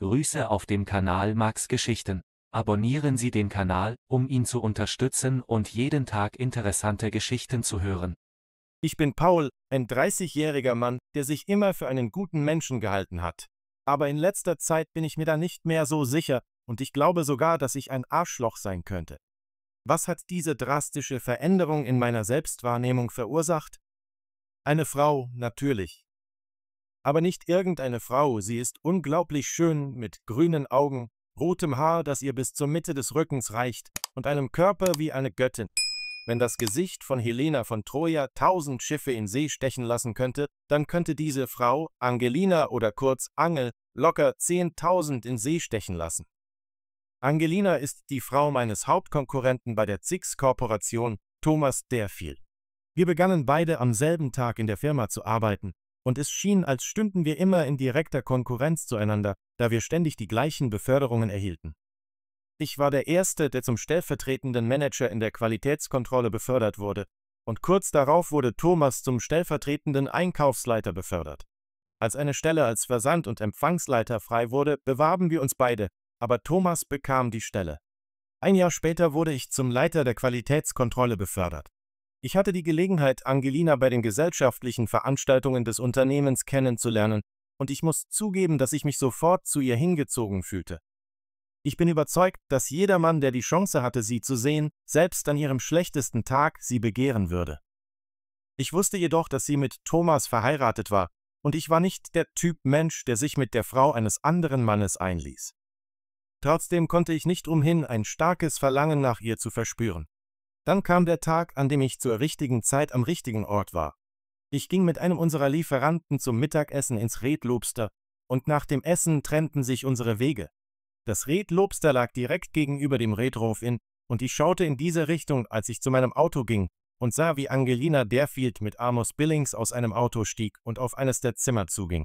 Grüße auf dem Kanal Max Geschichten. Abonnieren Sie den Kanal, um ihn zu unterstützen und jeden Tag interessante Geschichten zu hören. Ich bin Paul, ein 30-jähriger Mann, der sich immer für einen guten Menschen gehalten hat. Aber in letzter Zeit bin ich mir da nicht mehr so sicher und ich glaube sogar, dass ich ein Arschloch sein könnte. Was hat diese drastische Veränderung in meiner Selbstwahrnehmung verursacht? Eine Frau, natürlich, aber nicht irgendeine Frau, sie ist unglaublich schön, mit grünen Augen, rotem Haar, das ihr bis zur Mitte des Rückens reicht, und einem Körper wie eine Göttin. Wenn das Gesicht von Helena von Troja tausend Schiffe in See stechen lassen könnte, dann könnte diese Frau, Angelina oder kurz Angel, locker zehntausend in See stechen lassen. Angelina ist die Frau meines Hauptkonkurrenten bei der Zix-Korporation, Thomas Derfield. Wir begannen beide am selben Tag in der Firma zu arbeiten, und es schien, als stünden wir immer in direkter Konkurrenz zueinander, da wir ständig die gleichen Beförderungen erhielten. Ich war der Erste, der zum stellvertretenden Manager in der Qualitätskontrolle befördert wurde, und kurz darauf wurde Thomas zum stellvertretenden Einkaufsleiter befördert. Als eine Stelle als Versand- und Empfangsleiter frei wurde, bewarben wir uns beide, aber Thomas bekam die Stelle. Ein Jahr später wurde ich zum Leiter der Qualitätskontrolle befördert. Ich hatte die Gelegenheit, Angelina bei den gesellschaftlichen Veranstaltungen des Unternehmens kennenzulernen, und ich muss zugeben, dass ich mich sofort zu ihr hingezogen fühlte. Ich bin überzeugt, dass jedermann, der die Chance hatte, sie zu sehen, selbst an ihrem schlechtesten Tag sie begehren würde. Ich wusste jedoch, dass sie mit Thomas verheiratet war, und ich war nicht der Typ Mensch, der sich mit der Frau eines anderen Mannes einließ. Trotzdem konnte ich nicht umhin, ein starkes Verlangen nach ihr zu verspüren. Dann kam der Tag, an dem ich zur richtigen Zeit am richtigen Ort war. Ich ging mit einem unserer Lieferanten zum Mittagessen ins Redlobster, und nach dem Essen trennten sich unsere Wege. Das Redlobster lag direkt gegenüber dem Redrof in, und ich schaute in diese Richtung, als ich zu meinem Auto ging, und sah, wie Angelina Derfield mit Amos Billings aus einem Auto stieg und auf eines der Zimmer zuging.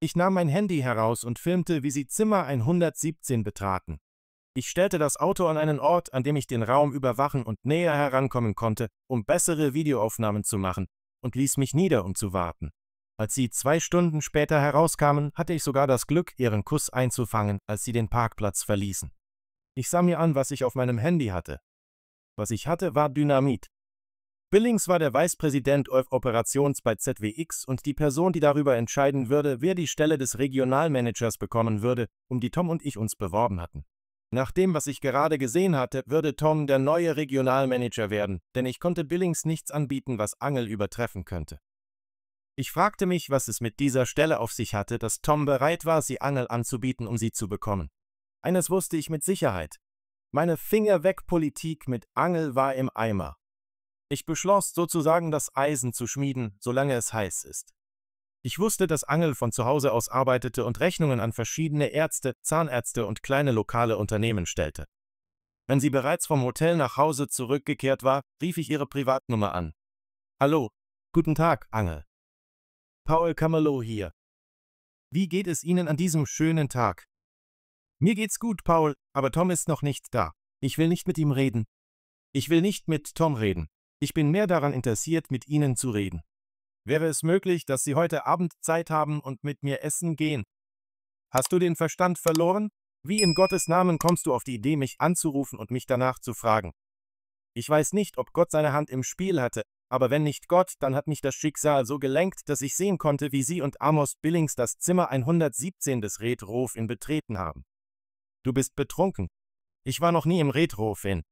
Ich nahm mein Handy heraus und filmte, wie sie Zimmer 117 betraten. Ich stellte das Auto an einen Ort, an dem ich den Raum überwachen und näher herankommen konnte, um bessere Videoaufnahmen zu machen, und ließ mich nieder, um zu warten. Als sie zwei Stunden später herauskamen, hatte ich sogar das Glück, ihren Kuss einzufangen, als sie den Parkplatz verließen. Ich sah mir an, was ich auf meinem Handy hatte. Was ich hatte, war Dynamit. Billings war der Weißpräsident Vicepräsident Operations bei ZWX und die Person, die darüber entscheiden würde, wer die Stelle des Regionalmanagers bekommen würde, um die Tom und ich uns beworben hatten. Nach dem, was ich gerade gesehen hatte, würde Tom der neue Regionalmanager werden, denn ich konnte Billings nichts anbieten, was Angel übertreffen könnte. Ich fragte mich, was es mit dieser Stelle auf sich hatte, dass Tom bereit war, sie Angel anzubieten, um sie zu bekommen. Eines wusste ich mit Sicherheit. Meine Finger-weg-Politik mit Angel war im Eimer. Ich beschloss sozusagen das Eisen zu schmieden, solange es heiß ist. Ich wusste, dass Angel von zu Hause aus arbeitete und Rechnungen an verschiedene Ärzte, Zahnärzte und kleine lokale Unternehmen stellte. Wenn sie bereits vom Hotel nach Hause zurückgekehrt war, rief ich ihre Privatnummer an. Hallo, guten Tag, Angel. Paul Camelow hier. Wie geht es Ihnen an diesem schönen Tag? Mir geht's gut, Paul, aber Tom ist noch nicht da. Ich will nicht mit ihm reden. Ich will nicht mit Tom reden. Ich bin mehr daran interessiert, mit Ihnen zu reden. Wäre es möglich, dass Sie heute Abend Zeit haben und mit mir essen gehen? Hast du den Verstand verloren? Wie in Gottes Namen kommst du auf die Idee, mich anzurufen und mich danach zu fragen? Ich weiß nicht, ob Gott seine Hand im Spiel hatte, aber wenn nicht Gott, dann hat mich das Schicksal so gelenkt, dass ich sehen konnte, wie sie und Amos Billings das Zimmer 117 des Redrof in betreten haben. Du bist betrunken. Ich war noch nie im Redrof in.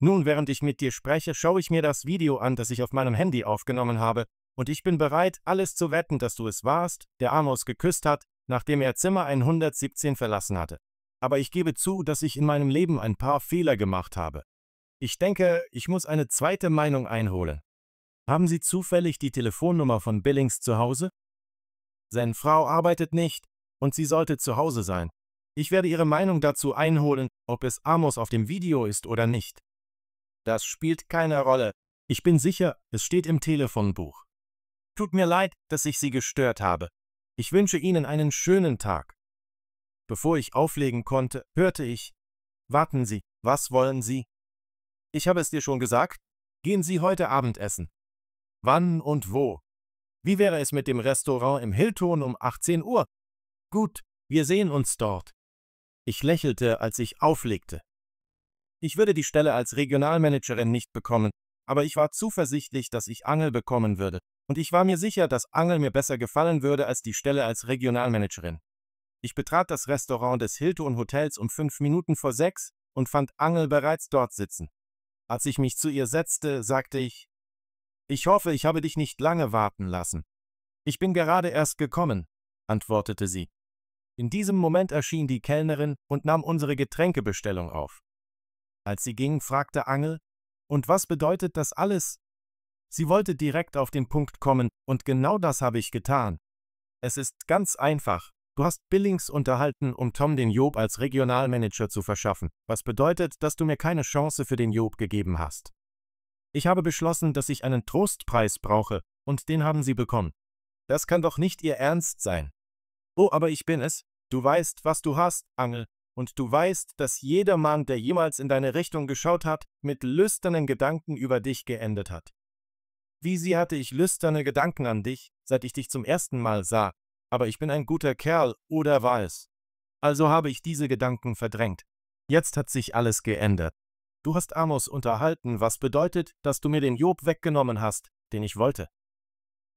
Nun, während ich mit dir spreche, schaue ich mir das Video an, das ich auf meinem Handy aufgenommen habe, und ich bin bereit, alles zu wetten, dass du es warst, der Amos geküsst hat, nachdem er Zimmer 117 verlassen hatte. Aber ich gebe zu, dass ich in meinem Leben ein paar Fehler gemacht habe. Ich denke, ich muss eine zweite Meinung einholen. Haben Sie zufällig die Telefonnummer von Billings zu Hause? Seine Frau arbeitet nicht, und sie sollte zu Hause sein. Ich werde Ihre Meinung dazu einholen, ob es Amos auf dem Video ist oder nicht. Das spielt keine Rolle. Ich bin sicher, es steht im Telefonbuch. Tut mir leid, dass ich Sie gestört habe. Ich wünsche Ihnen einen schönen Tag. Bevor ich auflegen konnte, hörte ich, Warten Sie, was wollen Sie? Ich habe es dir schon gesagt, gehen Sie heute Abend essen. Wann und wo? Wie wäre es mit dem Restaurant im Hilton um 18 Uhr? Gut, wir sehen uns dort. Ich lächelte, als ich auflegte. Ich würde die Stelle als Regionalmanagerin nicht bekommen, aber ich war zuversichtlich, dass ich Angel bekommen würde und ich war mir sicher, dass Angel mir besser gefallen würde als die Stelle als Regionalmanagerin. Ich betrat das Restaurant des Hilton Hotels um fünf Minuten vor sechs und fand Angel bereits dort sitzen. Als ich mich zu ihr setzte, sagte ich, ich hoffe, ich habe dich nicht lange warten lassen. Ich bin gerade erst gekommen, antwortete sie. In diesem Moment erschien die Kellnerin und nahm unsere Getränkebestellung auf. Als sie ging, fragte Angel, und was bedeutet das alles? Sie wollte direkt auf den Punkt kommen, und genau das habe ich getan. Es ist ganz einfach. Du hast Billings unterhalten, um Tom den Job als Regionalmanager zu verschaffen, was bedeutet, dass du mir keine Chance für den Job gegeben hast. Ich habe beschlossen, dass ich einen Trostpreis brauche, und den haben sie bekommen. Das kann doch nicht ihr Ernst sein. Oh, aber ich bin es. Du weißt, was du hast, Angel, und du weißt, dass jeder Mann, der jemals in deine Richtung geschaut hat, mit lüsternen Gedanken über dich geendet hat. Wie sie hatte ich lüsterne Gedanken an dich, seit ich dich zum ersten Mal sah, aber ich bin ein guter Kerl, oder war es? Also habe ich diese Gedanken verdrängt. Jetzt hat sich alles geändert. Du hast Amos unterhalten, was bedeutet, dass du mir den Job weggenommen hast, den ich wollte.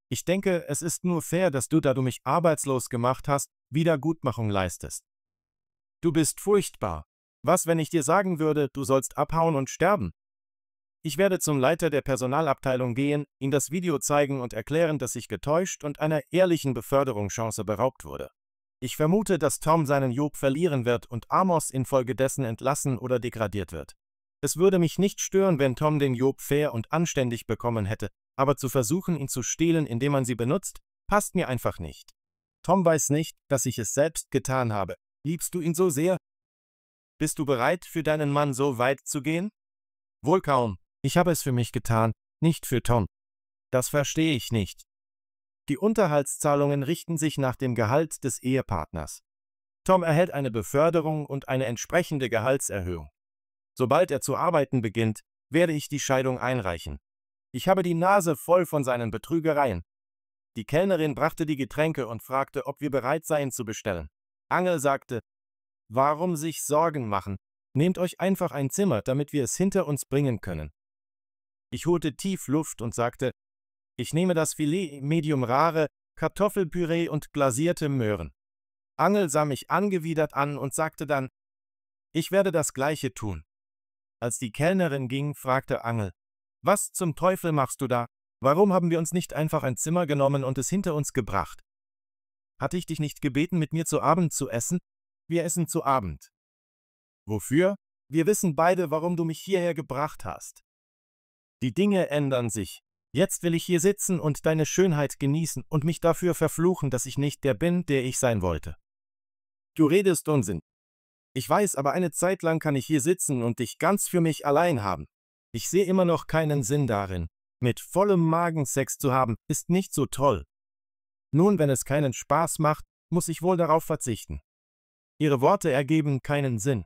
Ich denke, es ist nur fair, dass du, da du mich arbeitslos gemacht hast, Wiedergutmachung leistest. Du bist furchtbar. Was, wenn ich dir sagen würde, du sollst abhauen und sterben? Ich werde zum Leiter der Personalabteilung gehen, ihm das Video zeigen und erklären, dass ich getäuscht und einer ehrlichen Beförderungschance beraubt wurde. Ich vermute, dass Tom seinen Job verlieren wird und Amos infolgedessen entlassen oder degradiert wird. Es würde mich nicht stören, wenn Tom den Job fair und anständig bekommen hätte, aber zu versuchen, ihn zu stehlen, indem man sie benutzt, passt mir einfach nicht. Tom weiß nicht, dass ich es selbst getan habe. Liebst du ihn so sehr? Bist du bereit, für deinen Mann so weit zu gehen? Wohl kaum, ich habe es für mich getan, nicht für Tom. Das verstehe ich nicht. Die Unterhaltszahlungen richten sich nach dem Gehalt des Ehepartners. Tom erhält eine Beförderung und eine entsprechende Gehaltserhöhung. Sobald er zu arbeiten beginnt, werde ich die Scheidung einreichen. Ich habe die Nase voll von seinen Betrügereien. Die Kellnerin brachte die Getränke und fragte, ob wir bereit seien zu bestellen. Angel sagte, Warum sich Sorgen machen? Nehmt euch einfach ein Zimmer, damit wir es hinter uns bringen können. Ich holte tief Luft und sagte, ich nehme das Filet medium rare, Kartoffelpüree und glasierte Möhren. Angel sah mich angewidert an und sagte dann, ich werde das gleiche tun. Als die Kellnerin ging, fragte Angel, was zum Teufel machst du da? Warum haben wir uns nicht einfach ein Zimmer genommen und es hinter uns gebracht? Hatte ich dich nicht gebeten, mit mir zu Abend zu essen? Wir essen zu Abend. Wofür? Wir wissen beide, warum du mich hierher gebracht hast. Die Dinge ändern sich. Jetzt will ich hier sitzen und deine Schönheit genießen und mich dafür verfluchen, dass ich nicht der bin, der ich sein wollte. Du redest Unsinn. Ich weiß, aber eine Zeit lang kann ich hier sitzen und dich ganz für mich allein haben. Ich sehe immer noch keinen Sinn darin. Mit vollem Magen Sex zu haben, ist nicht so toll. Nun, wenn es keinen Spaß macht, muss ich wohl darauf verzichten. Ihre Worte ergeben keinen Sinn.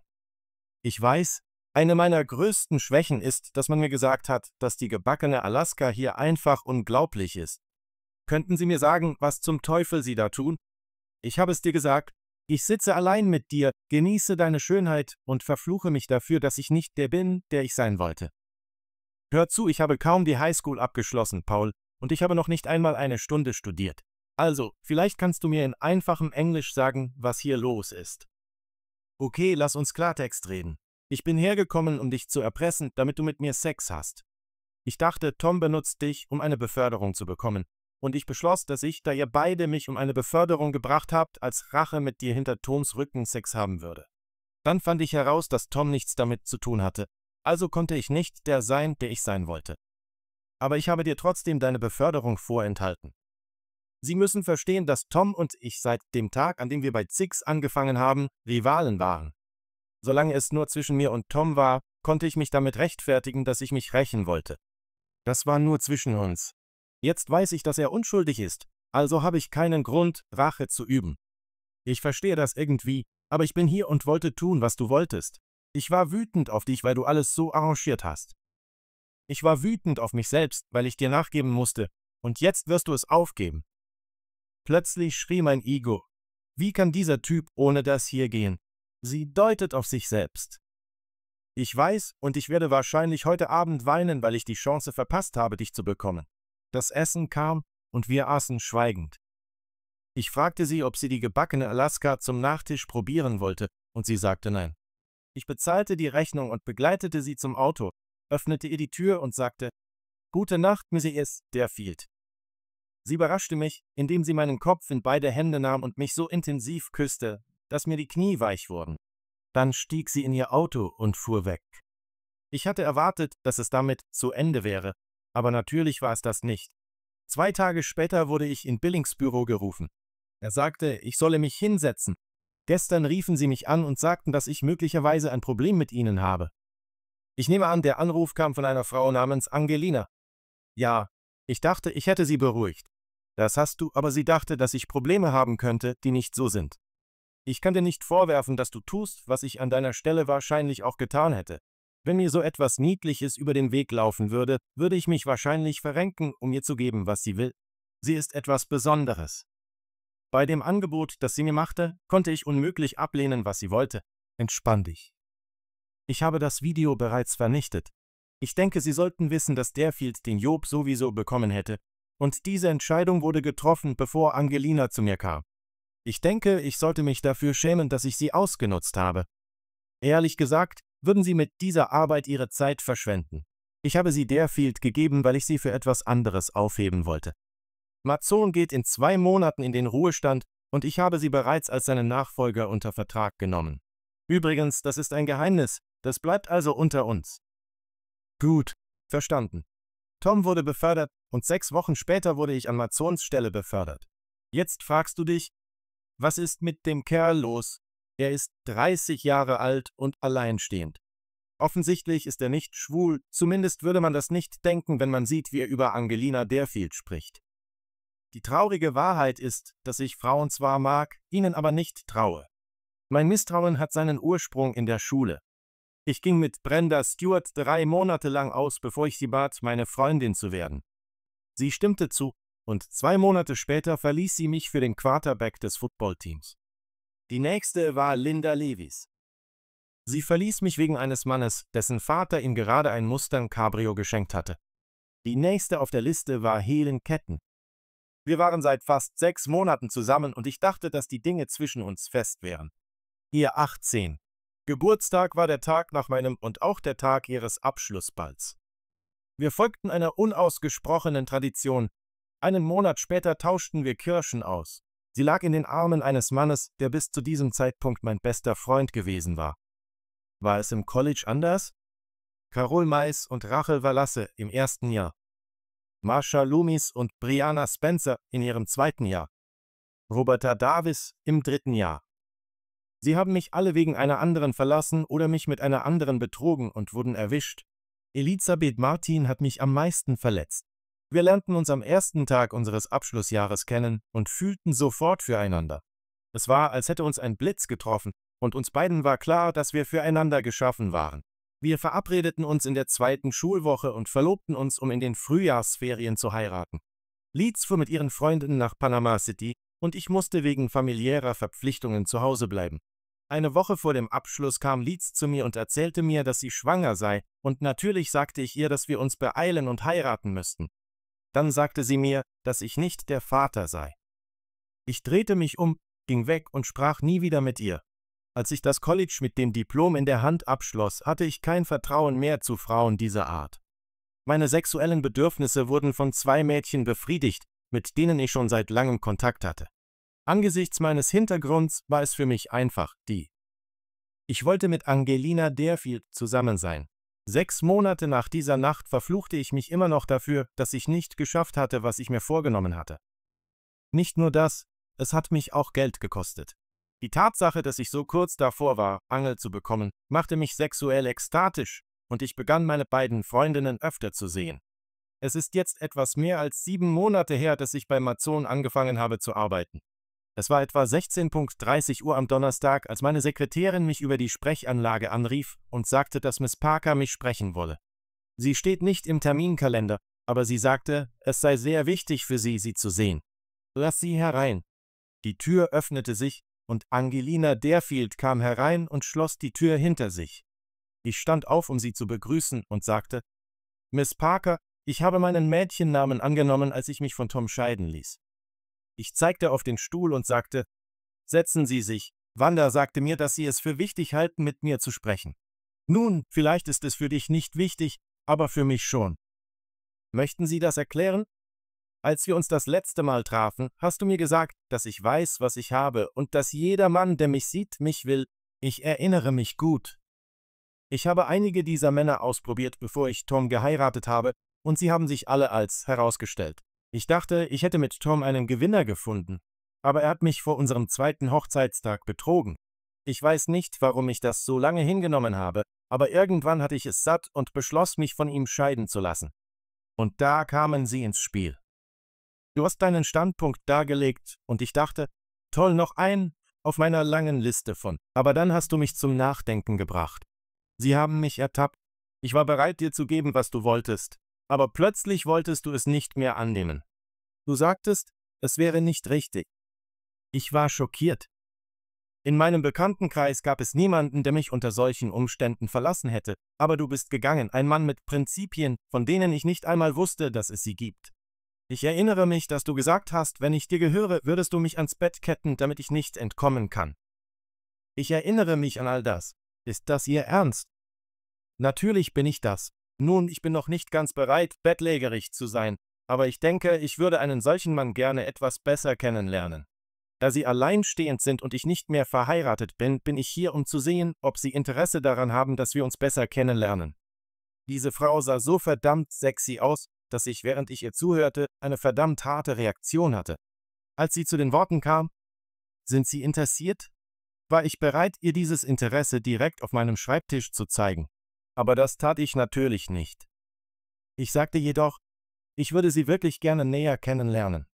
Ich weiß, eine meiner größten Schwächen ist, dass man mir gesagt hat, dass die gebackene Alaska hier einfach unglaublich ist. Könnten Sie mir sagen, was zum Teufel Sie da tun? Ich habe es dir gesagt, ich sitze allein mit dir, genieße deine Schönheit und verfluche mich dafür, dass ich nicht der bin, der ich sein wollte. Hör zu, ich habe kaum die Highschool abgeschlossen, Paul, und ich habe noch nicht einmal eine Stunde studiert. Also, vielleicht kannst du mir in einfachem Englisch sagen, was hier los ist. Okay, lass uns Klartext reden. Ich bin hergekommen, um dich zu erpressen, damit du mit mir Sex hast. Ich dachte, Tom benutzt dich, um eine Beförderung zu bekommen, und ich beschloss, dass ich, da ihr beide mich um eine Beförderung gebracht habt, als Rache mit dir hinter Toms Rücken Sex haben würde. Dann fand ich heraus, dass Tom nichts damit zu tun hatte, also konnte ich nicht der sein, der ich sein wollte. Aber ich habe dir trotzdem deine Beförderung vorenthalten. Sie müssen verstehen, dass Tom und ich seit dem Tag, an dem wir bei Zix angefangen haben, Rivalen waren. Solange es nur zwischen mir und Tom war, konnte ich mich damit rechtfertigen, dass ich mich rächen wollte. Das war nur zwischen uns. Jetzt weiß ich, dass er unschuldig ist, also habe ich keinen Grund, Rache zu üben. Ich verstehe das irgendwie, aber ich bin hier und wollte tun, was du wolltest. Ich war wütend auf dich, weil du alles so arrangiert hast. Ich war wütend auf mich selbst, weil ich dir nachgeben musste, und jetzt wirst du es aufgeben. Plötzlich schrie mein Ego. Wie kann dieser Typ ohne das hier gehen? Sie deutet auf sich selbst. Ich weiß, und ich werde wahrscheinlich heute Abend weinen, weil ich die Chance verpasst habe, dich zu bekommen. Das Essen kam, und wir aßen schweigend. Ich fragte sie, ob sie die gebackene Alaska zum Nachtisch probieren wollte, und sie sagte nein. Ich bezahlte die Rechnung und begleitete sie zum Auto, öffnete ihr die Tür und sagte, Gute Nacht, Mrs. E Derfield. Sie überraschte mich, indem sie meinen Kopf in beide Hände nahm und mich so intensiv küsste, dass mir die Knie weich wurden. Dann stieg sie in ihr Auto und fuhr weg. Ich hatte erwartet, dass es damit zu Ende wäre, aber natürlich war es das nicht. Zwei Tage später wurde ich in Billings Büro gerufen. Er sagte, ich solle mich hinsetzen. Gestern riefen sie mich an und sagten, dass ich möglicherweise ein Problem mit ihnen habe. Ich nehme an, der Anruf kam von einer Frau namens Angelina. Ja, ich dachte, ich hätte sie beruhigt. Das hast du, aber sie dachte, dass ich Probleme haben könnte, die nicht so sind. Ich kann dir nicht vorwerfen, dass du tust, was ich an deiner Stelle wahrscheinlich auch getan hätte. Wenn mir so etwas Niedliches über den Weg laufen würde, würde ich mich wahrscheinlich verrenken, um ihr zu geben, was sie will. Sie ist etwas Besonderes. Bei dem Angebot, das sie mir machte, konnte ich unmöglich ablehnen, was sie wollte. Entspann dich. Ich habe das Video bereits vernichtet. Ich denke, Sie sollten wissen, dass Derfield den Job sowieso bekommen hätte, und diese Entscheidung wurde getroffen, bevor Angelina zu mir kam. Ich denke, ich sollte mich dafür schämen, dass ich sie ausgenutzt habe. Ehrlich gesagt, würden Sie mit dieser Arbeit Ihre Zeit verschwenden. Ich habe sie Derfield gegeben, weil ich sie für etwas anderes aufheben wollte. Mazzon geht in zwei Monaten in den Ruhestand und ich habe sie bereits als seinen Nachfolger unter Vertrag genommen. Übrigens, das ist ein Geheimnis, das bleibt also unter uns. Gut, verstanden. Tom wurde befördert und sechs Wochen später wurde ich an Mazzons Stelle befördert. Jetzt fragst du dich, was ist mit dem Kerl los? Er ist 30 Jahre alt und alleinstehend. Offensichtlich ist er nicht schwul, zumindest würde man das nicht denken, wenn man sieht, wie er über Angelina Derfield spricht. Die traurige Wahrheit ist, dass ich Frauen zwar mag, ihnen aber nicht traue. Mein Misstrauen hat seinen Ursprung in der Schule. Ich ging mit Brenda Stewart drei Monate lang aus, bevor ich sie bat, meine Freundin zu werden. Sie stimmte zu, und zwei Monate später verließ sie mich für den Quarterback des Footballteams. Die nächste war Linda Levis. Sie verließ mich wegen eines Mannes, dessen Vater ihm gerade ein Mustern Cabrio geschenkt hatte. Die nächste auf der Liste war Helen Ketten. Wir waren seit fast sechs Monaten zusammen und ich dachte, dass die Dinge zwischen uns fest wären. Ihr 18. Geburtstag war der Tag nach meinem und auch der Tag ihres Abschlussballs. Wir folgten einer unausgesprochenen Tradition, einen Monat später tauschten wir Kirschen aus. Sie lag in den Armen eines Mannes, der bis zu diesem Zeitpunkt mein bester Freund gewesen war. War es im College anders? Carol Mais und Rachel Wallasse im ersten Jahr. Marsha Loomis und Brianna Spencer in ihrem zweiten Jahr. Roberta Davis im dritten Jahr. Sie haben mich alle wegen einer anderen verlassen oder mich mit einer anderen betrogen und wurden erwischt. Elisabeth Martin hat mich am meisten verletzt. Wir lernten uns am ersten Tag unseres Abschlussjahres kennen und fühlten sofort füreinander. Es war, als hätte uns ein Blitz getroffen, und uns beiden war klar, dass wir füreinander geschaffen waren. Wir verabredeten uns in der zweiten Schulwoche und verlobten uns, um in den Frühjahrsferien zu heiraten. Leeds fuhr mit ihren Freunden nach Panama City und ich musste wegen familiärer Verpflichtungen zu Hause bleiben. Eine Woche vor dem Abschluss kam Leeds zu mir und erzählte mir, dass sie schwanger sei, und natürlich sagte ich ihr, dass wir uns beeilen und heiraten müssten. Dann sagte sie mir, dass ich nicht der Vater sei. Ich drehte mich um, ging weg und sprach nie wieder mit ihr. Als ich das College mit dem Diplom in der Hand abschloss, hatte ich kein Vertrauen mehr zu Frauen dieser Art. Meine sexuellen Bedürfnisse wurden von zwei Mädchen befriedigt, mit denen ich schon seit langem Kontakt hatte. Angesichts meines Hintergrunds war es für mich einfach, die. Ich wollte mit Angelina Derfield zusammen sein. Sechs Monate nach dieser Nacht verfluchte ich mich immer noch dafür, dass ich nicht geschafft hatte, was ich mir vorgenommen hatte. Nicht nur das, es hat mich auch Geld gekostet. Die Tatsache, dass ich so kurz davor war, Angel zu bekommen, machte mich sexuell ekstatisch, und ich begann meine beiden Freundinnen öfter zu sehen. Es ist jetzt etwas mehr als sieben Monate her, dass ich bei Mazon angefangen habe zu arbeiten. Es war etwa 16.30 Uhr am Donnerstag, als meine Sekretärin mich über die Sprechanlage anrief und sagte, dass Miss Parker mich sprechen wolle. Sie steht nicht im Terminkalender, aber sie sagte, es sei sehr wichtig für sie, sie zu sehen. Lass sie herein. Die Tür öffnete sich, und Angelina Derfield kam herein und schloss die Tür hinter sich. Ich stand auf, um sie zu begrüßen, und sagte, Miss Parker, ich habe meinen Mädchennamen angenommen, als ich mich von Tom scheiden ließ. Ich zeigte auf den Stuhl und sagte, setzen Sie sich. Wanda sagte mir, dass Sie es für wichtig halten, mit mir zu sprechen. Nun, vielleicht ist es für dich nicht wichtig, aber für mich schon. Möchten Sie das erklären? Als wir uns das letzte Mal trafen, hast du mir gesagt, dass ich weiß, was ich habe und dass jeder Mann, der mich sieht, mich will. Ich erinnere mich gut. Ich habe einige dieser Männer ausprobiert, bevor ich Tom geheiratet habe, und sie haben sich alle als herausgestellt. Ich dachte, ich hätte mit Tom einen Gewinner gefunden, aber er hat mich vor unserem zweiten Hochzeitstag betrogen. Ich weiß nicht, warum ich das so lange hingenommen habe, aber irgendwann hatte ich es satt und beschloss, mich von ihm scheiden zu lassen. Und da kamen sie ins Spiel. Du hast deinen Standpunkt dargelegt, und ich dachte, toll, noch ein auf meiner langen Liste von, aber dann hast du mich zum Nachdenken gebracht. Sie haben mich ertappt. Ich war bereit, dir zu geben, was du wolltest, aber plötzlich wolltest du es nicht mehr annehmen. Du sagtest, es wäre nicht richtig. Ich war schockiert. In meinem Bekanntenkreis gab es niemanden, der mich unter solchen Umständen verlassen hätte, aber du bist gegangen, ein Mann mit Prinzipien, von denen ich nicht einmal wusste, dass es sie gibt. Ich erinnere mich, dass du gesagt hast, wenn ich dir gehöre, würdest du mich ans Bett ketten, damit ich nicht entkommen kann. Ich erinnere mich an all das. Ist das ihr Ernst? Natürlich bin ich das. Nun, ich bin noch nicht ganz bereit, bettlägerig zu sein, aber ich denke, ich würde einen solchen Mann gerne etwas besser kennenlernen. Da Sie alleinstehend sind und ich nicht mehr verheiratet bin, bin ich hier, um zu sehen, ob Sie Interesse daran haben, dass wir uns besser kennenlernen. Diese Frau sah so verdammt sexy aus, dass ich, während ich ihr zuhörte, eine verdammt harte Reaktion hatte. Als sie zu den Worten kam, sind Sie interessiert? War ich bereit, ihr dieses Interesse direkt auf meinem Schreibtisch zu zeigen aber das tat ich natürlich nicht. Ich sagte jedoch, ich würde sie wirklich gerne näher kennenlernen.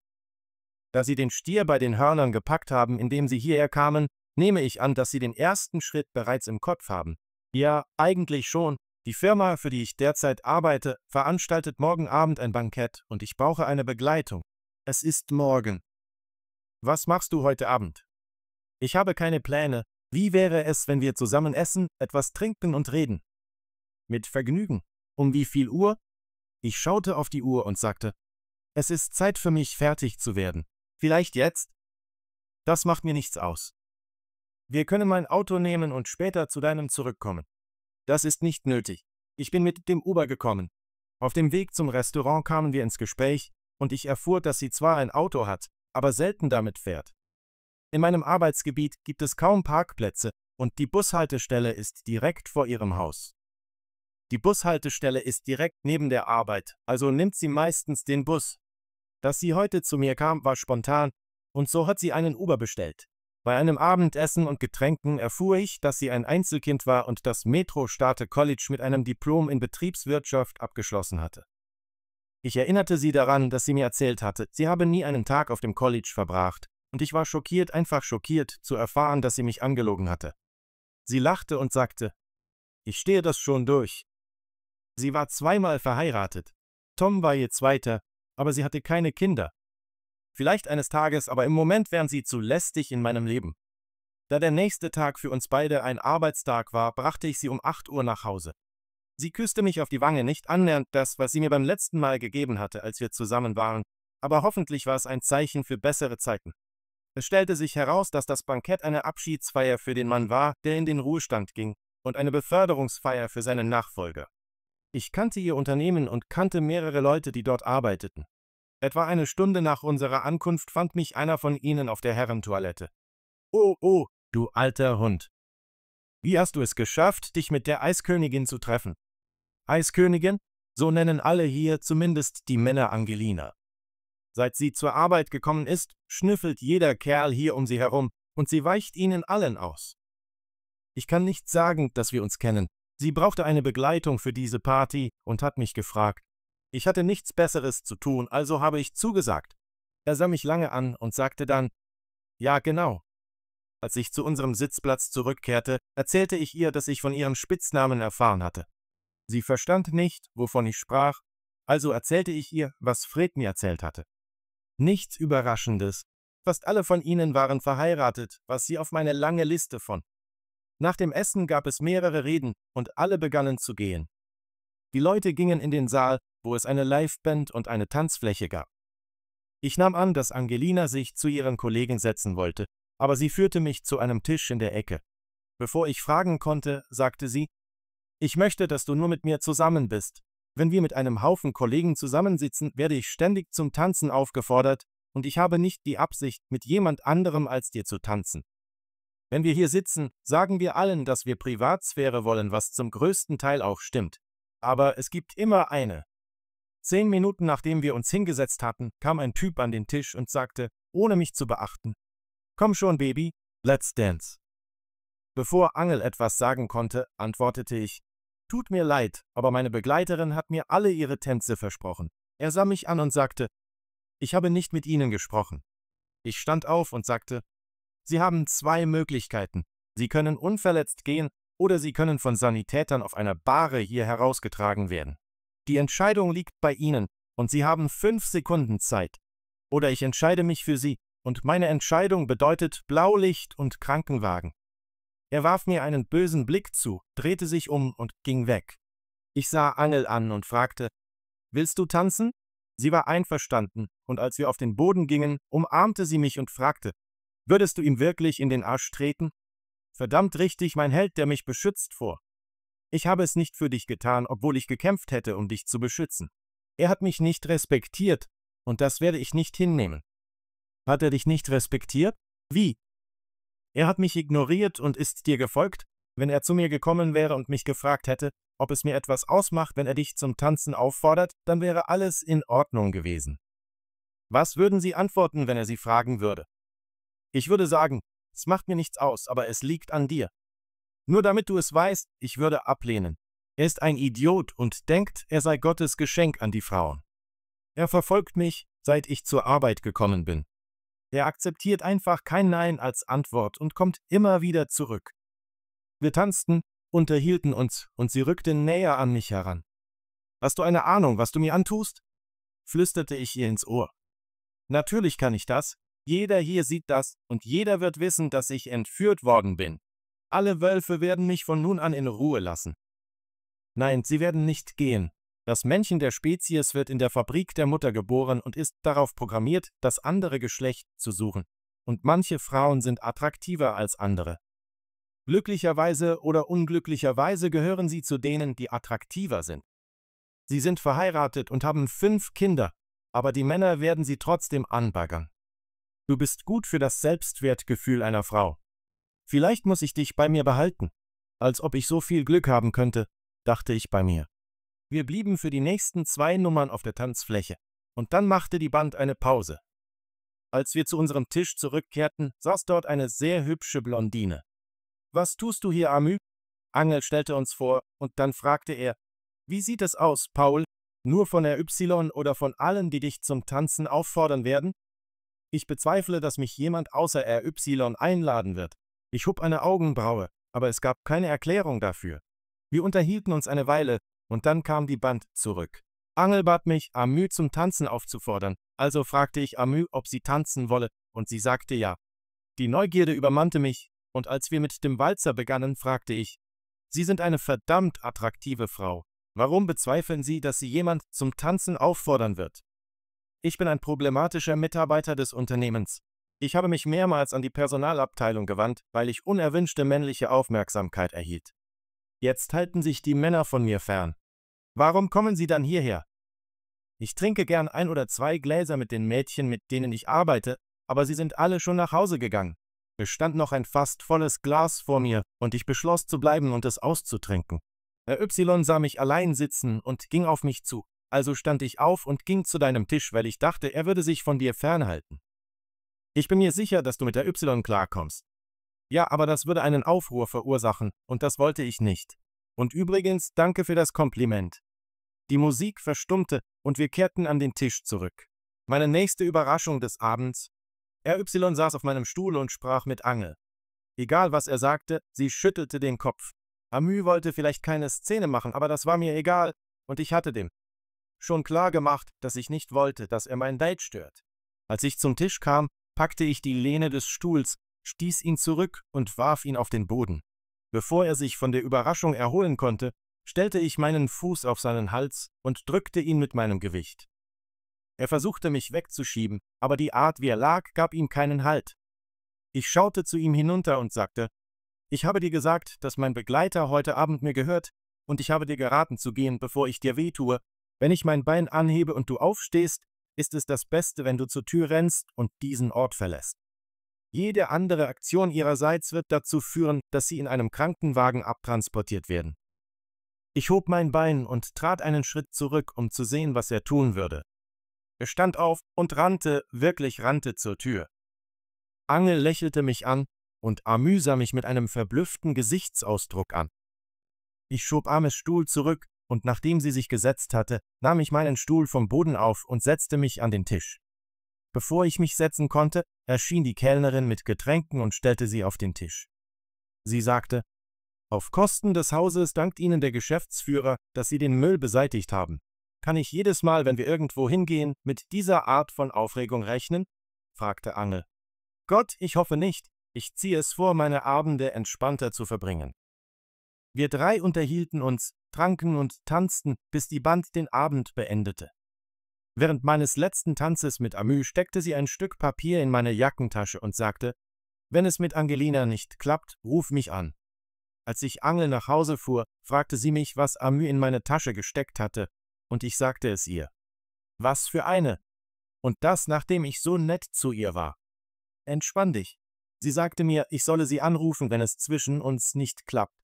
Da sie den Stier bei den Hörnern gepackt haben, indem sie hierher kamen, nehme ich an, dass sie den ersten Schritt bereits im Kopf haben. Ja, eigentlich schon. Die Firma, für die ich derzeit arbeite, veranstaltet morgen Abend ein Bankett und ich brauche eine Begleitung. Es ist morgen. Was machst du heute Abend? Ich habe keine Pläne. Wie wäre es, wenn wir zusammen essen, etwas trinken und reden? Mit Vergnügen. Um wie viel Uhr? Ich schaute auf die Uhr und sagte, es ist Zeit für mich, fertig zu werden. Vielleicht jetzt? Das macht mir nichts aus. Wir können mein Auto nehmen und später zu deinem zurückkommen. Das ist nicht nötig. Ich bin mit dem Uber gekommen. Auf dem Weg zum Restaurant kamen wir ins Gespräch, und ich erfuhr, dass sie zwar ein Auto hat, aber selten damit fährt. In meinem Arbeitsgebiet gibt es kaum Parkplätze, und die Bushaltestelle ist direkt vor ihrem Haus. Die Bushaltestelle ist direkt neben der Arbeit, also nimmt sie meistens den Bus. Dass sie heute zu mir kam, war spontan, und so hat sie einen Uber bestellt. Bei einem Abendessen und Getränken erfuhr ich, dass sie ein Einzelkind war und das Metro Starte College mit einem Diplom in Betriebswirtschaft abgeschlossen hatte. Ich erinnerte sie daran, dass sie mir erzählt hatte, sie habe nie einen Tag auf dem College verbracht, und ich war schockiert, einfach schockiert, zu erfahren, dass sie mich angelogen hatte. Sie lachte und sagte, ich stehe das schon durch. Sie war zweimal verheiratet. Tom war ihr zweiter, aber sie hatte keine Kinder. Vielleicht eines Tages, aber im Moment wären sie zu lästig in meinem Leben. Da der nächste Tag für uns beide ein Arbeitstag war, brachte ich sie um 8 Uhr nach Hause. Sie küsste mich auf die Wange, nicht annähernd das, was sie mir beim letzten Mal gegeben hatte, als wir zusammen waren, aber hoffentlich war es ein Zeichen für bessere Zeiten. Es stellte sich heraus, dass das Bankett eine Abschiedsfeier für den Mann war, der in den Ruhestand ging, und eine Beförderungsfeier für seinen Nachfolger. Ich kannte ihr Unternehmen und kannte mehrere Leute, die dort arbeiteten. Etwa eine Stunde nach unserer Ankunft fand mich einer von ihnen auf der Herrentoilette. Oh, oh, du alter Hund. Wie hast du es geschafft, dich mit der Eiskönigin zu treffen? Eiskönigin? So nennen alle hier zumindest die Männer Angelina. Seit sie zur Arbeit gekommen ist, schnüffelt jeder Kerl hier um sie herum und sie weicht ihnen allen aus. Ich kann nicht sagen, dass wir uns kennen, Sie brauchte eine Begleitung für diese Party und hat mich gefragt. Ich hatte nichts Besseres zu tun, also habe ich zugesagt. Er sah mich lange an und sagte dann, ja genau. Als ich zu unserem Sitzplatz zurückkehrte, erzählte ich ihr, dass ich von ihrem Spitznamen erfahren hatte. Sie verstand nicht, wovon ich sprach, also erzählte ich ihr, was Fred mir erzählt hatte. Nichts Überraschendes. Fast alle von ihnen waren verheiratet, was sie auf meine lange Liste von nach dem Essen gab es mehrere Reden und alle begannen zu gehen. Die Leute gingen in den Saal, wo es eine Liveband und eine Tanzfläche gab. Ich nahm an, dass Angelina sich zu ihren Kollegen setzen wollte, aber sie führte mich zu einem Tisch in der Ecke. Bevor ich fragen konnte, sagte sie, ich möchte, dass du nur mit mir zusammen bist. Wenn wir mit einem Haufen Kollegen zusammensitzen, werde ich ständig zum Tanzen aufgefordert, und ich habe nicht die Absicht, mit jemand anderem als dir zu tanzen. Wenn wir hier sitzen, sagen wir allen, dass wir Privatsphäre wollen, was zum größten Teil auch stimmt. Aber es gibt immer eine. Zehn Minuten nachdem wir uns hingesetzt hatten, kam ein Typ an den Tisch und sagte, ohne mich zu beachten, Komm schon, Baby, let's dance. Bevor Angel etwas sagen konnte, antwortete ich, Tut mir leid, aber meine Begleiterin hat mir alle ihre Tänze versprochen. Er sah mich an und sagte, Ich habe nicht mit Ihnen gesprochen. Ich stand auf und sagte, Sie haben zwei Möglichkeiten. Sie können unverletzt gehen oder Sie können von Sanitätern auf einer Bahre hier herausgetragen werden. Die Entscheidung liegt bei Ihnen und Sie haben fünf Sekunden Zeit. Oder ich entscheide mich für Sie und meine Entscheidung bedeutet Blaulicht und Krankenwagen. Er warf mir einen bösen Blick zu, drehte sich um und ging weg. Ich sah Angel an und fragte, Willst du tanzen? Sie war einverstanden, und als wir auf den Boden gingen, umarmte sie mich und fragte, Würdest du ihm wirklich in den Arsch treten? Verdammt richtig, mein Held, der mich beschützt vor. Ich habe es nicht für dich getan, obwohl ich gekämpft hätte, um dich zu beschützen. Er hat mich nicht respektiert, und das werde ich nicht hinnehmen. Hat er dich nicht respektiert? Wie? Er hat mich ignoriert und ist dir gefolgt, wenn er zu mir gekommen wäre und mich gefragt hätte, ob es mir etwas ausmacht, wenn er dich zum Tanzen auffordert, dann wäre alles in Ordnung gewesen. Was würden Sie antworten, wenn er Sie fragen würde? Ich würde sagen, es macht mir nichts aus, aber es liegt an dir. Nur damit du es weißt, ich würde ablehnen. Er ist ein Idiot und denkt, er sei Gottes Geschenk an die Frauen. Er verfolgt mich, seit ich zur Arbeit gekommen bin. Er akzeptiert einfach kein Nein als Antwort und kommt immer wieder zurück. Wir tanzten, unterhielten uns und sie rückte näher an mich heran. Hast du eine Ahnung, was du mir antust? flüsterte ich ihr ins Ohr. Natürlich kann ich das, jeder hier sieht das und jeder wird wissen, dass ich entführt worden bin. Alle Wölfe werden mich von nun an in Ruhe lassen. Nein, sie werden nicht gehen. Das Männchen der Spezies wird in der Fabrik der Mutter geboren und ist darauf programmiert, das andere Geschlecht zu suchen. Und manche Frauen sind attraktiver als andere. Glücklicherweise oder unglücklicherweise gehören sie zu denen, die attraktiver sind. Sie sind verheiratet und haben fünf Kinder, aber die Männer werden sie trotzdem anbaggern. Du bist gut für das Selbstwertgefühl einer Frau. Vielleicht muss ich dich bei mir behalten. Als ob ich so viel Glück haben könnte, dachte ich bei mir. Wir blieben für die nächsten zwei Nummern auf der Tanzfläche, und dann machte die Band eine Pause. Als wir zu unserem Tisch zurückkehrten, saß dort eine sehr hübsche Blondine. Was tust du hier, Amü? Angel stellte uns vor, und dann fragte er, wie sieht es aus, Paul? Nur von der Y oder von allen, die dich zum Tanzen auffordern werden? Ich bezweifle, dass mich jemand außer RY einladen wird. Ich hob eine Augenbraue, aber es gab keine Erklärung dafür. Wir unterhielten uns eine Weile, und dann kam die Band zurück. Angel bat mich, Amü zum Tanzen aufzufordern, also fragte ich Amü, ob sie tanzen wolle, und sie sagte ja. Die Neugierde übermannte mich, und als wir mit dem Walzer begannen, fragte ich, Sie sind eine verdammt attraktive Frau. Warum bezweifeln Sie, dass Sie jemand zum Tanzen auffordern wird? Ich bin ein problematischer Mitarbeiter des Unternehmens. Ich habe mich mehrmals an die Personalabteilung gewandt, weil ich unerwünschte männliche Aufmerksamkeit erhielt. Jetzt halten sich die Männer von mir fern. Warum kommen sie dann hierher? Ich trinke gern ein oder zwei Gläser mit den Mädchen, mit denen ich arbeite, aber sie sind alle schon nach Hause gegangen. Es stand noch ein fast volles Glas vor mir, und ich beschloss zu bleiben und es auszutrinken. Herr äh, Y sah mich allein sitzen und ging auf mich zu also stand ich auf und ging zu deinem Tisch, weil ich dachte, er würde sich von dir fernhalten. Ich bin mir sicher, dass du mit der Y klarkommst. Ja, aber das würde einen Aufruhr verursachen, und das wollte ich nicht. Und übrigens, danke für das Kompliment. Die Musik verstummte, und wir kehrten an den Tisch zurück. Meine nächste Überraschung des Abends. RY saß auf meinem Stuhl und sprach mit Angel. Egal was er sagte, sie schüttelte den Kopf. Amü wollte vielleicht keine Szene machen, aber das war mir egal, und ich hatte dem schon klar gemacht, dass ich nicht wollte, dass er mein Date stört. Als ich zum Tisch kam, packte ich die Lehne des Stuhls, stieß ihn zurück und warf ihn auf den Boden. Bevor er sich von der Überraschung erholen konnte, stellte ich meinen Fuß auf seinen Hals und drückte ihn mit meinem Gewicht. Er versuchte mich wegzuschieben, aber die Art, wie er lag, gab ihm keinen Halt. Ich schaute zu ihm hinunter und sagte, ich habe dir gesagt, dass mein Begleiter heute Abend mir gehört, und ich habe dir geraten zu gehen, bevor ich dir wehtue wenn ich mein Bein anhebe und du aufstehst, ist es das Beste, wenn du zur Tür rennst und diesen Ort verlässt. Jede andere Aktion ihrerseits wird dazu führen, dass sie in einem Krankenwagen abtransportiert werden. Ich hob mein Bein und trat einen Schritt zurück, um zu sehen, was er tun würde. Er stand auf und rannte, wirklich rannte zur Tür. Angel lächelte mich an und Amü sah mich mit einem verblüfften Gesichtsausdruck an. Ich schob Ames Stuhl zurück und nachdem sie sich gesetzt hatte, nahm ich meinen Stuhl vom Boden auf und setzte mich an den Tisch. Bevor ich mich setzen konnte, erschien die Kellnerin mit Getränken und stellte sie auf den Tisch. Sie sagte, auf Kosten des Hauses dankt Ihnen der Geschäftsführer, dass Sie den Müll beseitigt haben. Kann ich jedes Mal, wenn wir irgendwo hingehen, mit dieser Art von Aufregung rechnen? fragte Angel. Gott, ich hoffe nicht. Ich ziehe es vor, meine Abende entspannter zu verbringen. Wir drei unterhielten uns, tranken und tanzten, bis die Band den Abend beendete. Während meines letzten Tanzes mit Amü steckte sie ein Stück Papier in meine Jackentasche und sagte, wenn es mit Angelina nicht klappt, ruf mich an. Als ich Angel nach Hause fuhr, fragte sie mich, was Amü in meine Tasche gesteckt hatte, und ich sagte es ihr. Was für eine! Und das, nachdem ich so nett zu ihr war. Entspann dich. Sie sagte mir, ich solle sie anrufen, wenn es zwischen uns nicht klappt.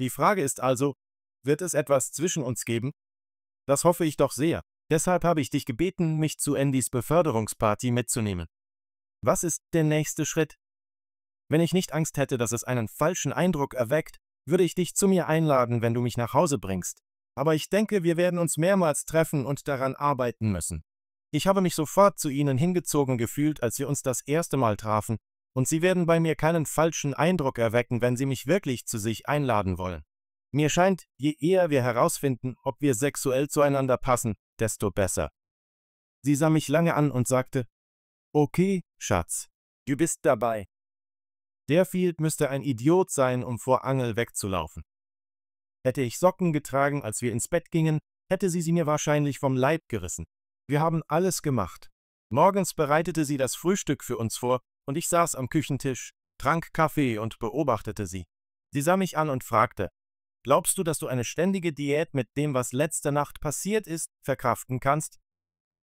Die Frage ist also, wird es etwas zwischen uns geben? Das hoffe ich doch sehr. Deshalb habe ich dich gebeten, mich zu Andys Beförderungsparty mitzunehmen. Was ist der nächste Schritt? Wenn ich nicht Angst hätte, dass es einen falschen Eindruck erweckt, würde ich dich zu mir einladen, wenn du mich nach Hause bringst. Aber ich denke, wir werden uns mehrmals treffen und daran arbeiten müssen. Ich habe mich sofort zu ihnen hingezogen gefühlt, als wir uns das erste Mal trafen, und sie werden bei mir keinen falschen Eindruck erwecken, wenn sie mich wirklich zu sich einladen wollen. Mir scheint, je eher wir herausfinden, ob wir sexuell zueinander passen, desto besser. Sie sah mich lange an und sagte, Okay, Schatz, du bist dabei. Der Field müsste ein Idiot sein, um vor Angel wegzulaufen. Hätte ich Socken getragen, als wir ins Bett gingen, hätte sie sie mir wahrscheinlich vom Leib gerissen. Wir haben alles gemacht. Morgens bereitete sie das Frühstück für uns vor, und ich saß am Küchentisch, trank Kaffee und beobachtete sie. Sie sah mich an und fragte, Glaubst du, dass du eine ständige Diät mit dem, was letzte Nacht passiert ist, verkraften kannst?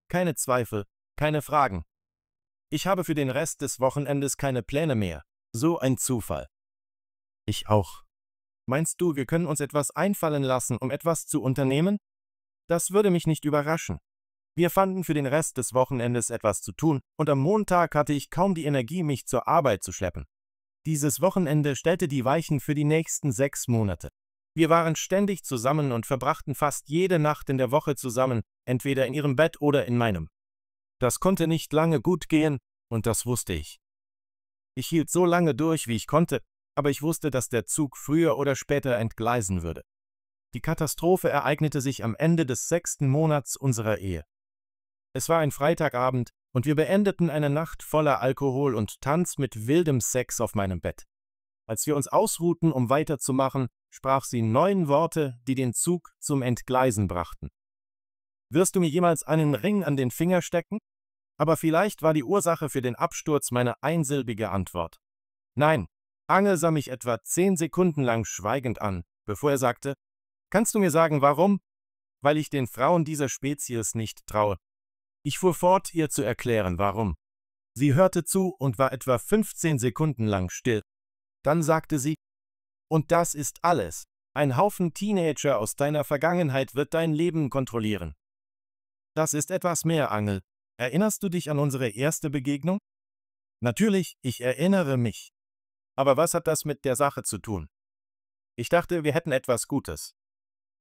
Keine Zweifel, keine Fragen. Ich habe für den Rest des Wochenendes keine Pläne mehr. So ein Zufall. Ich auch. Meinst du, wir können uns etwas einfallen lassen, um etwas zu unternehmen? Das würde mich nicht überraschen. Wir fanden für den Rest des Wochenendes etwas zu tun, und am Montag hatte ich kaum die Energie, mich zur Arbeit zu schleppen. Dieses Wochenende stellte die Weichen für die nächsten sechs Monate. Wir waren ständig zusammen und verbrachten fast jede Nacht in der Woche zusammen, entweder in ihrem Bett oder in meinem. Das konnte nicht lange gut gehen, und das wusste ich. Ich hielt so lange durch, wie ich konnte, aber ich wusste, dass der Zug früher oder später entgleisen würde. Die Katastrophe ereignete sich am Ende des sechsten Monats unserer Ehe. Es war ein Freitagabend, und wir beendeten eine Nacht voller Alkohol und Tanz mit wildem Sex auf meinem Bett. Als wir uns ausruhten, um weiterzumachen, sprach sie neun Worte, die den Zug zum Entgleisen brachten. Wirst du mir jemals einen Ring an den Finger stecken? Aber vielleicht war die Ursache für den Absturz meine einsilbige Antwort. Nein, Angel sah mich etwa zehn Sekunden lang schweigend an, bevor er sagte, Kannst du mir sagen, warum? Weil ich den Frauen dieser Spezies nicht traue. Ich fuhr fort, ihr zu erklären, warum. Sie hörte zu und war etwa 15 Sekunden lang still. Dann sagte sie, und das ist alles. Ein Haufen Teenager aus deiner Vergangenheit wird dein Leben kontrollieren. Das ist etwas mehr, Angel. Erinnerst du dich an unsere erste Begegnung? Natürlich, ich erinnere mich. Aber was hat das mit der Sache zu tun? Ich dachte, wir hätten etwas Gutes.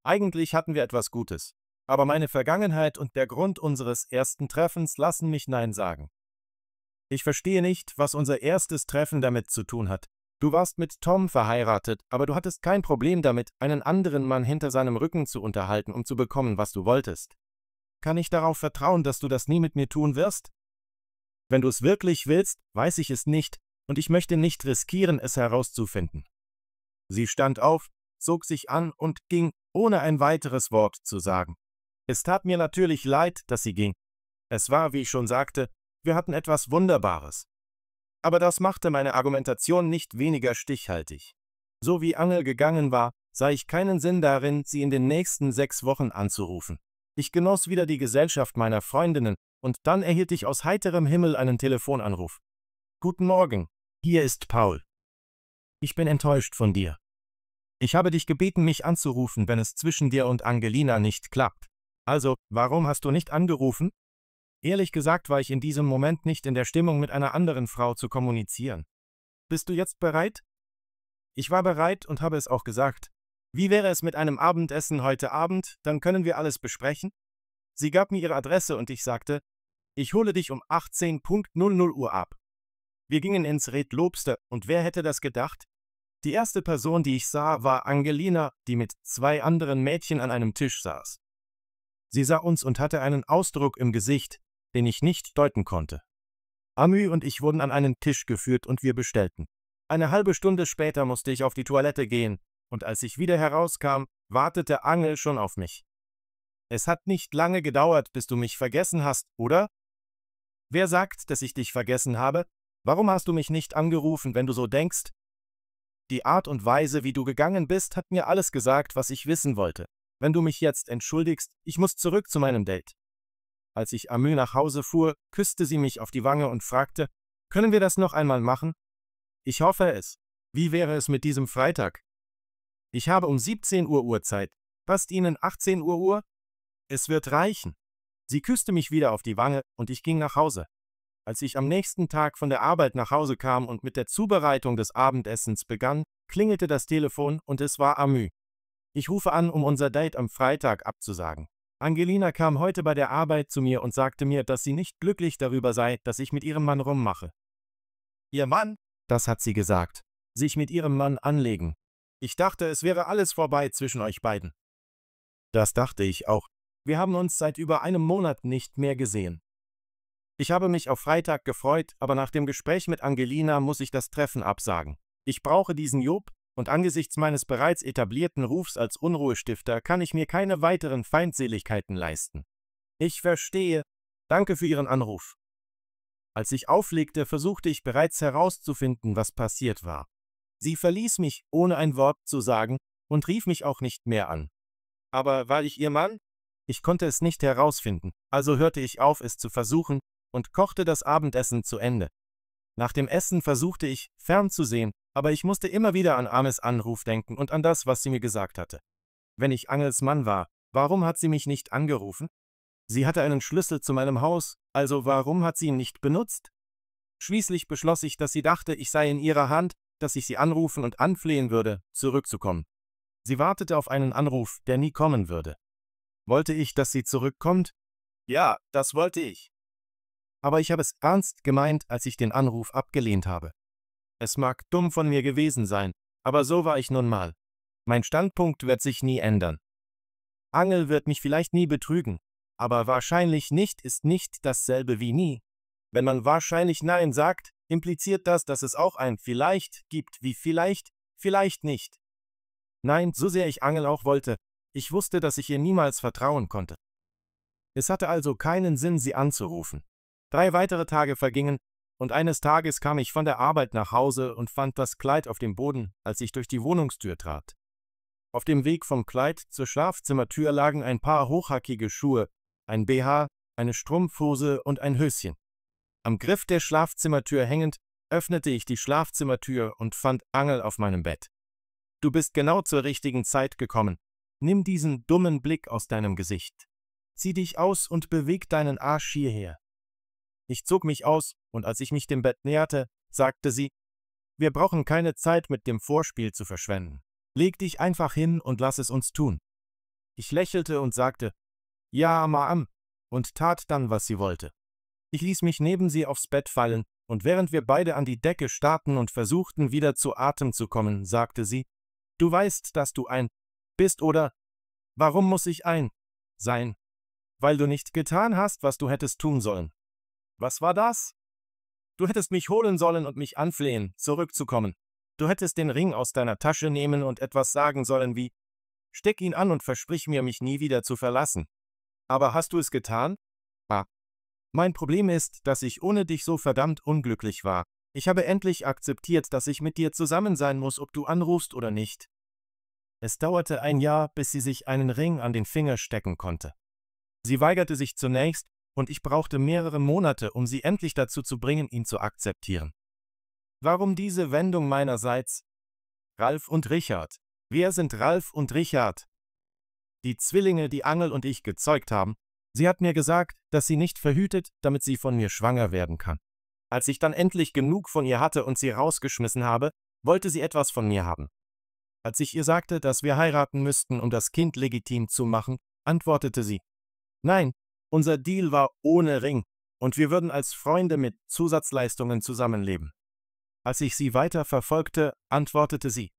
Eigentlich hatten wir etwas Gutes. Aber meine Vergangenheit und der Grund unseres ersten Treffens lassen mich Nein sagen. Ich verstehe nicht, was unser erstes Treffen damit zu tun hat. Du warst mit Tom verheiratet, aber du hattest kein Problem damit, einen anderen Mann hinter seinem Rücken zu unterhalten, um zu bekommen, was du wolltest. Kann ich darauf vertrauen, dass du das nie mit mir tun wirst? Wenn du es wirklich willst, weiß ich es nicht, und ich möchte nicht riskieren, es herauszufinden. Sie stand auf, zog sich an und ging, ohne ein weiteres Wort zu sagen. Es tat mir natürlich leid, dass sie ging. Es war, wie ich schon sagte, wir hatten etwas Wunderbares aber das machte meine Argumentation nicht weniger stichhaltig. So wie Angel gegangen war, sah ich keinen Sinn darin, sie in den nächsten sechs Wochen anzurufen. Ich genoss wieder die Gesellschaft meiner Freundinnen, und dann erhielt ich aus heiterem Himmel einen Telefonanruf. Guten Morgen, hier ist Paul. Ich bin enttäuscht von dir. Ich habe dich gebeten, mich anzurufen, wenn es zwischen dir und Angelina nicht klappt. Also, warum hast du nicht angerufen? Ehrlich gesagt war ich in diesem Moment nicht in der Stimmung, mit einer anderen Frau zu kommunizieren. Bist du jetzt bereit? Ich war bereit und habe es auch gesagt. Wie wäre es mit einem Abendessen heute Abend, dann können wir alles besprechen? Sie gab mir ihre Adresse und ich sagte, ich hole dich um 18.00 Uhr ab. Wir gingen ins Red Lobster, und wer hätte das gedacht? Die erste Person, die ich sah, war Angelina, die mit zwei anderen Mädchen an einem Tisch saß. Sie sah uns und hatte einen Ausdruck im Gesicht, den ich nicht deuten konnte. Amü und ich wurden an einen Tisch geführt und wir bestellten. Eine halbe Stunde später musste ich auf die Toilette gehen, und als ich wieder herauskam, wartete Angel schon auf mich. Es hat nicht lange gedauert, bis du mich vergessen hast, oder? Wer sagt, dass ich dich vergessen habe? Warum hast du mich nicht angerufen, wenn du so denkst? Die Art und Weise, wie du gegangen bist, hat mir alles gesagt, was ich wissen wollte. Wenn du mich jetzt entschuldigst, ich muss zurück zu meinem Date. Als ich Amü nach Hause fuhr, küsste sie mich auf die Wange und fragte, können wir das noch einmal machen? Ich hoffe es. Wie wäre es mit diesem Freitag? Ich habe um 17 Uhr Uhrzeit. Passt Ihnen 18 Uhr Uhr? Es wird reichen. Sie küsste mich wieder auf die Wange und ich ging nach Hause. Als ich am nächsten Tag von der Arbeit nach Hause kam und mit der Zubereitung des Abendessens begann, klingelte das Telefon und es war Amü. Ich rufe an, um unser Date am Freitag abzusagen. Angelina kam heute bei der Arbeit zu mir und sagte mir, dass sie nicht glücklich darüber sei, dass ich mit ihrem Mann rummache. Ihr Mann? Das hat sie gesagt. Sich mit ihrem Mann anlegen. Ich dachte, es wäre alles vorbei zwischen euch beiden. Das dachte ich auch. Wir haben uns seit über einem Monat nicht mehr gesehen. Ich habe mich auf Freitag gefreut, aber nach dem Gespräch mit Angelina muss ich das Treffen absagen. Ich brauche diesen Job, und angesichts meines bereits etablierten Rufs als Unruhestifter kann ich mir keine weiteren Feindseligkeiten leisten. Ich verstehe. Danke für Ihren Anruf. Als ich auflegte, versuchte ich bereits herauszufinden, was passiert war. Sie verließ mich, ohne ein Wort zu sagen, und rief mich auch nicht mehr an. Aber war ich ihr Mann? Ich konnte es nicht herausfinden, also hörte ich auf, es zu versuchen, und kochte das Abendessen zu Ende. Nach dem Essen versuchte ich, fernzusehen, aber ich musste immer wieder an Ames Anruf denken und an das, was sie mir gesagt hatte. Wenn ich Angels Mann war, warum hat sie mich nicht angerufen? Sie hatte einen Schlüssel zu meinem Haus, also warum hat sie ihn nicht benutzt? Schließlich beschloss ich, dass sie dachte, ich sei in ihrer Hand, dass ich sie anrufen und anflehen würde, zurückzukommen. Sie wartete auf einen Anruf, der nie kommen würde. Wollte ich, dass sie zurückkommt? Ja, das wollte ich. Aber ich habe es ernst gemeint, als ich den Anruf abgelehnt habe. Es mag dumm von mir gewesen sein, aber so war ich nun mal. Mein Standpunkt wird sich nie ändern. Angel wird mich vielleicht nie betrügen, aber wahrscheinlich nicht ist nicht dasselbe wie nie. Wenn man wahrscheinlich Nein sagt, impliziert das, dass es auch ein Vielleicht gibt wie vielleicht, vielleicht nicht. Nein, so sehr ich Angel auch wollte, ich wusste, dass ich ihr niemals vertrauen konnte. Es hatte also keinen Sinn, sie anzurufen. Drei weitere Tage vergingen, und eines Tages kam ich von der Arbeit nach Hause und fand das Kleid auf dem Boden, als ich durch die Wohnungstür trat. Auf dem Weg vom Kleid zur Schlafzimmertür lagen ein paar hochhackige Schuhe, ein BH, eine Strumpfhose und ein Höschen. Am Griff der Schlafzimmertür hängend, öffnete ich die Schlafzimmertür und fand Angel auf meinem Bett. Du bist genau zur richtigen Zeit gekommen. Nimm diesen dummen Blick aus deinem Gesicht. Zieh dich aus und beweg deinen Arsch hierher. Ich zog mich aus, und als ich mich dem Bett näherte, sagte sie, wir brauchen keine Zeit mit dem Vorspiel zu verschwenden. Leg dich einfach hin und lass es uns tun. Ich lächelte und sagte, ja, Ma'am, und tat dann, was sie wollte. Ich ließ mich neben sie aufs Bett fallen, und während wir beide an die Decke starrten und versuchten, wieder zu Atem zu kommen, sagte sie, du weißt, dass du ein bist, oder? Warum muss ich ein sein? Weil du nicht getan hast, was du hättest tun sollen. Was war das? Du hättest mich holen sollen und mich anflehen, zurückzukommen. Du hättest den Ring aus deiner Tasche nehmen und etwas sagen sollen wie, steck ihn an und versprich mir, mich nie wieder zu verlassen. Aber hast du es getan? Ah. Mein Problem ist, dass ich ohne dich so verdammt unglücklich war. Ich habe endlich akzeptiert, dass ich mit dir zusammen sein muss, ob du anrufst oder nicht. Es dauerte ein Jahr, bis sie sich einen Ring an den Finger stecken konnte. Sie weigerte sich zunächst, und ich brauchte mehrere Monate, um sie endlich dazu zu bringen, ihn zu akzeptieren. Warum diese Wendung meinerseits? Ralf und Richard. Wer sind Ralf und Richard? Die Zwillinge, die Angel und ich gezeugt haben. Sie hat mir gesagt, dass sie nicht verhütet, damit sie von mir schwanger werden kann. Als ich dann endlich genug von ihr hatte und sie rausgeschmissen habe, wollte sie etwas von mir haben. Als ich ihr sagte, dass wir heiraten müssten, um das Kind legitim zu machen, antwortete sie, Nein, unser Deal war ohne Ring und wir würden als Freunde mit Zusatzleistungen zusammenleben. Als ich sie weiter verfolgte, antwortete sie,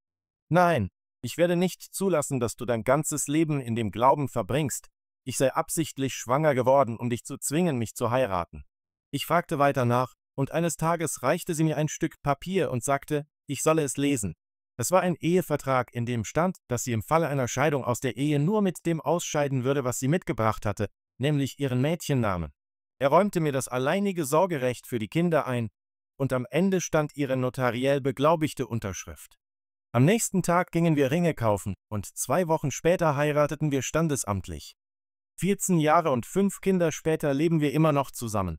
Nein, ich werde nicht zulassen, dass du dein ganzes Leben in dem Glauben verbringst, ich sei absichtlich schwanger geworden, um dich zu zwingen, mich zu heiraten. Ich fragte weiter nach, und eines Tages reichte sie mir ein Stück Papier und sagte, ich solle es lesen. Es war ein Ehevertrag, in dem stand, dass sie im Falle einer Scheidung aus der Ehe nur mit dem ausscheiden würde, was sie mitgebracht hatte, nämlich ihren Mädchennamen. Er räumte mir das alleinige Sorgerecht für die Kinder ein, und am Ende stand ihre notariell beglaubigte Unterschrift. Am nächsten Tag gingen wir Ringe kaufen, und zwei Wochen später heirateten wir standesamtlich. 14 Jahre und fünf Kinder später leben wir immer noch zusammen.